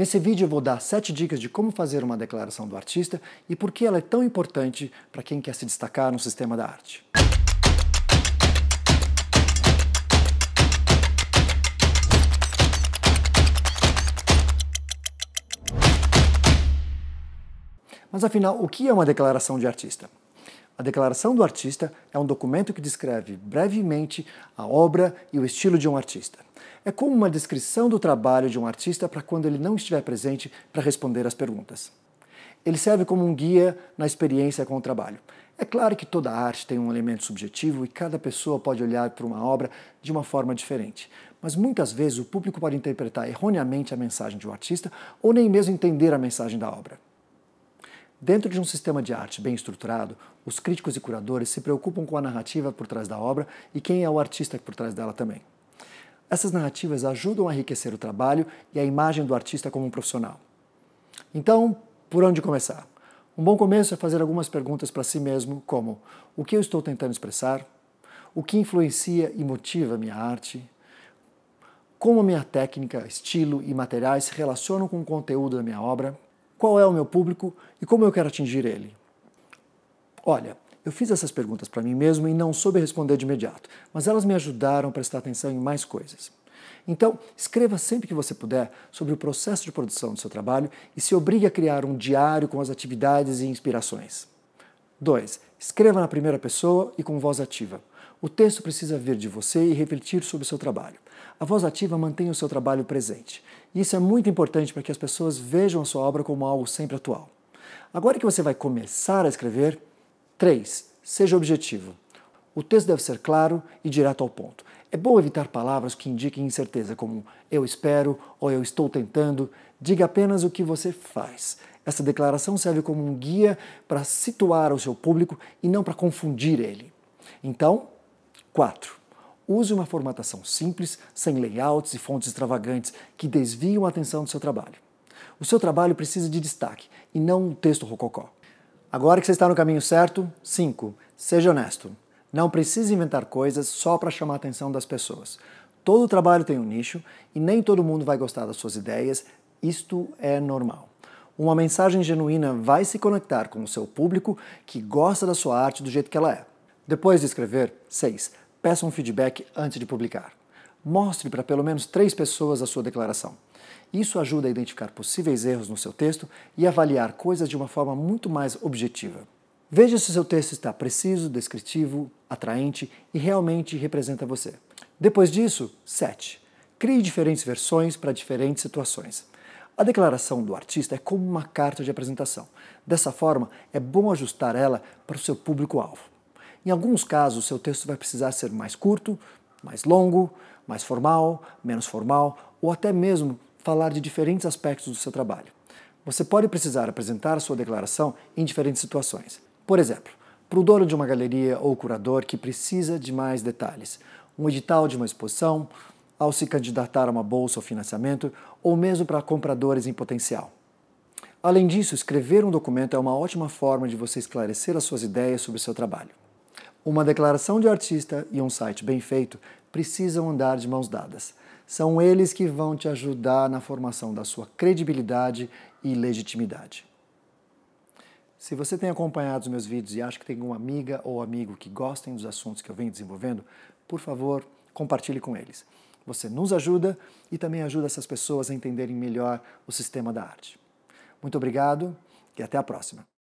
Nesse vídeo eu vou dar 7 dicas de como fazer uma declaração do artista e por que ela é tão importante para quem quer se destacar no sistema da arte. Mas afinal, o que é uma declaração de artista? A declaração do artista é um documento que descreve brevemente a obra e o estilo de um artista. É como uma descrição do trabalho de um artista para quando ele não estiver presente para responder às perguntas. Ele serve como um guia na experiência com o trabalho. É claro que toda arte tem um elemento subjetivo e cada pessoa pode olhar para uma obra de uma forma diferente. Mas muitas vezes o público pode interpretar erroneamente a mensagem de um artista ou nem mesmo entender a mensagem da obra. Dentro de um sistema de arte bem estruturado, os críticos e curadores se preocupam com a narrativa por trás da obra e quem é o artista por trás dela também. Essas narrativas ajudam a enriquecer o trabalho e a imagem do artista como um profissional. Então, por onde começar? Um bom começo é fazer algumas perguntas para si mesmo, como: o que eu estou tentando expressar? O que influencia e motiva minha arte? Como a minha técnica, estilo e materiais se relacionam com o conteúdo da minha obra? qual é o meu público e como eu quero atingir ele. Olha, eu fiz essas perguntas para mim mesmo e não soube responder de imediato, mas elas me ajudaram a prestar atenção em mais coisas. Então, escreva sempre que você puder sobre o processo de produção do seu trabalho e se obrigue a criar um diário com as atividades e inspirações. 2. Escreva na primeira pessoa e com voz ativa. O texto precisa vir de você e refletir sobre o seu trabalho. A voz ativa mantém o seu trabalho presente. isso é muito importante para que as pessoas vejam a sua obra como algo sempre atual. Agora que você vai começar a escrever, 3. Seja objetivo. O texto deve ser claro e direto ao ponto. É bom evitar palavras que indiquem incerteza, como eu espero ou eu estou tentando. Diga apenas o que você faz. Essa declaração serve como um guia para situar o seu público e não para confundir ele. Então, 4. Use uma formatação simples, sem layouts e fontes extravagantes que desviam a atenção do seu trabalho. O seu trabalho precisa de destaque e não um texto rococó. Agora que você está no caminho certo, 5. Seja honesto. Não precisa inventar coisas só para chamar a atenção das pessoas. Todo trabalho tem um nicho e nem todo mundo vai gostar das suas ideias. Isto é normal. Uma mensagem genuína vai se conectar com o seu público que gosta da sua arte do jeito que ela é. Depois de escrever, 6. Peça um feedback antes de publicar. Mostre para pelo menos três pessoas a sua declaração. Isso ajuda a identificar possíveis erros no seu texto e avaliar coisas de uma forma muito mais objetiva. Veja se seu texto está preciso, descritivo, atraente e realmente representa você. Depois disso, 7. Crie diferentes versões para diferentes situações. A declaração do artista é como uma carta de apresentação. Dessa forma, é bom ajustar ela para o seu público-alvo. Em alguns casos, seu texto vai precisar ser mais curto, mais longo, mais formal, menos formal, ou até mesmo falar de diferentes aspectos do seu trabalho. Você pode precisar apresentar sua declaração em diferentes situações. Por exemplo, para o dono de uma galeria ou curador que precisa de mais detalhes, um edital de uma exposição, ao se candidatar a uma bolsa ou financiamento, ou mesmo para compradores em potencial. Além disso, escrever um documento é uma ótima forma de você esclarecer as suas ideias sobre o seu trabalho. Uma declaração de artista e um site bem feito precisam andar de mãos dadas. São eles que vão te ajudar na formação da sua credibilidade e legitimidade. Se você tem acompanhado os meus vídeos e acha que tem alguma amiga ou amigo que gostem dos assuntos que eu venho desenvolvendo, por favor, compartilhe com eles. Você nos ajuda e também ajuda essas pessoas a entenderem melhor o sistema da arte. Muito obrigado e até a próxima.